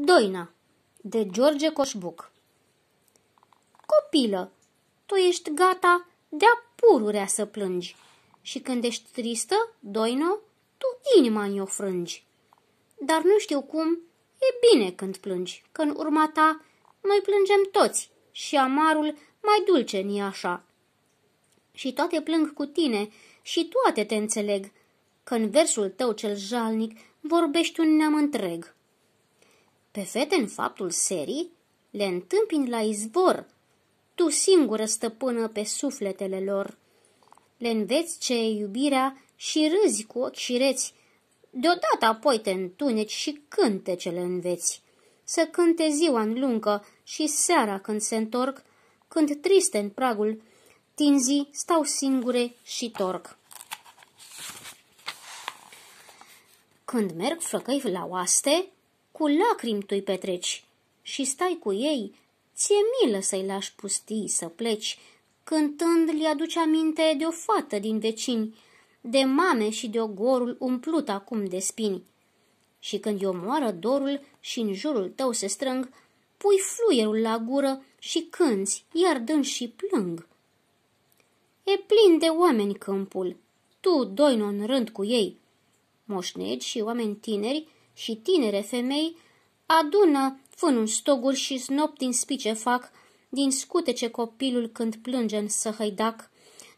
Doina de George Coșbuc Copilă, tu ești gata de-a pururea să plângi și când ești tristă, doină, tu inima în o frângi. Dar nu știu cum, e bine când plângi, că în urma ta noi plângem toți și amarul mai dulce ni așa. Și toate plâng cu tine și toate te înțeleg, că în versul tău cel jalnic vorbești un neam întreg. Pe fete, în faptul serii, le întâmpin la izvor, tu singură stăpână pe sufletele lor. Le înveți ce e iubirea și râzi cu ochi și reți, deodată apoi te întuneci și cânte ce le înveți. Să cânte ziua în lungă și seara când se întorc, când triste în pragul tinzii stau singure și torc. Când merg flăcăi la oaste, cu lacrimi tu-i petreci și stai cu ei, ție milă să-i lași pustii să pleci, cântând li aduce aminte de o fată din vecini, de mame și de ogorul umplut acum de spini. Și când i-o moară dorul și în jurul tău se strâng, pui fluierul la gură și cânți, iar dân și plâng. E plin de oameni câmpul, tu doi în rând cu ei. Moșnegi și oameni tineri și tinere femei adună stoguri și snop din spice fac, din scutece copilul când plânge în săhăidac,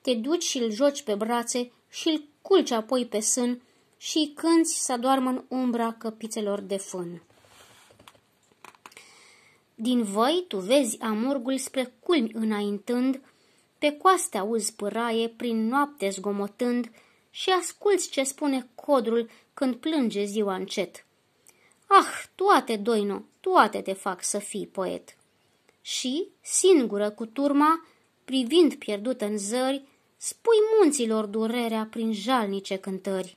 te duci și l joci pe brațe și l culci apoi pe sân și cânți să doarmă în umbra căpițelor de fân. Din voi tu vezi amurgul spre culmi înaintând, pe coaste auzi pâraie prin noapte zgomotând și asculți ce spune codrul când plânge ziua încet. Ah, toate, Doino, toate te fac să fii poet. Și, singură cu turma, privind pierdută în zări, spui munților durerea prin jalnice cântări.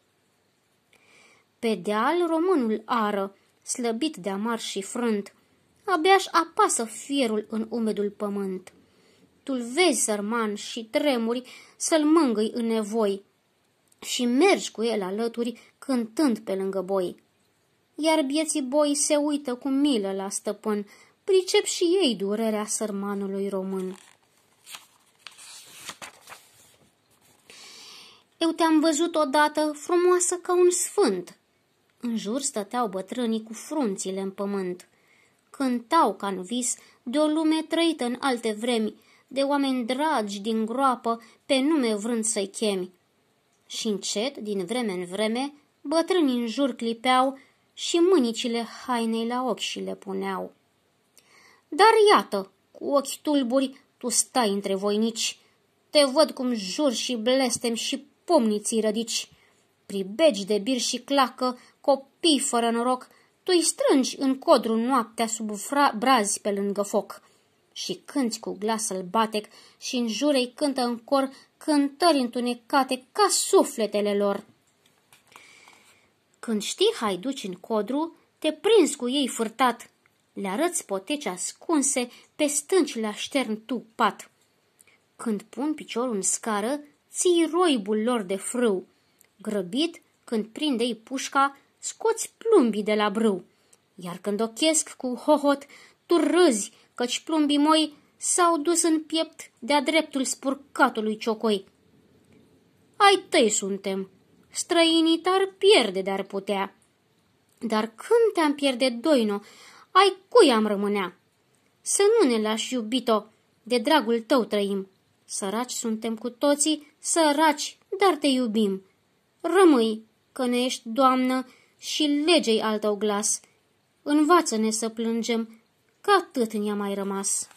Pe deal românul ară, slăbit de amar și frânt, abia-și apasă fierul în umedul pământ. Tu-l vezi, sărman, și tremuri să-l mângâi în nevoi și mergi cu el alături cântând pe lângă boi iar bieții boi se uită cu milă la stăpân, pricep și ei durerea sărmanului român. Eu te-am văzut odată frumoasă ca un sfânt. În jur stăteau bătrânii cu frunțile în pământ. Cântau ca în vis de o lume trăită în alte vremi, de oameni dragi din groapă, pe nume vrând să-i chemi. Și încet, din vreme în vreme, bătrânii în jur clipeau, și mânicile hainei la ochi și le puneau. Dar iată, cu ochi tulburi, tu stai între voinici, te văd cum jur și blestem și pomniții rădici. Pribegi de bir și clacă, copii fără noroc, tu îi strângi în codru noaptea sub brazi pe lângă foc. Și cânți cu glas batec și în jurei cântă în cor cântări întunecate ca sufletele lor. Când știi haiduci în codru, te prinzi cu ei furtat. Le arăți poteci ascunse, pe stânci la ștern tu pat. Când pun piciorul în scară, ții roibul lor de frâu. Grăbit, când prinde-i pușca, scoți plumbii de la brâu. Iar când o chesc cu hohot, tu râzi, căci plumbii moi s-au dus în piept de-a dreptul spurcatului ciocoi. Ai tăi suntem, străinii t-ar pierde de-ar putea. Dar când te-am pierde, Doino, ai cui am rămânea? Să nu ne lași, iubito, de dragul tău trăim. Săraci suntem cu toții, săraci, dar te iubim. Rămâi, că ne ești, doamnă, și legei al tău glas. Învață-ne să plângem, că atât ne-a mai rămas.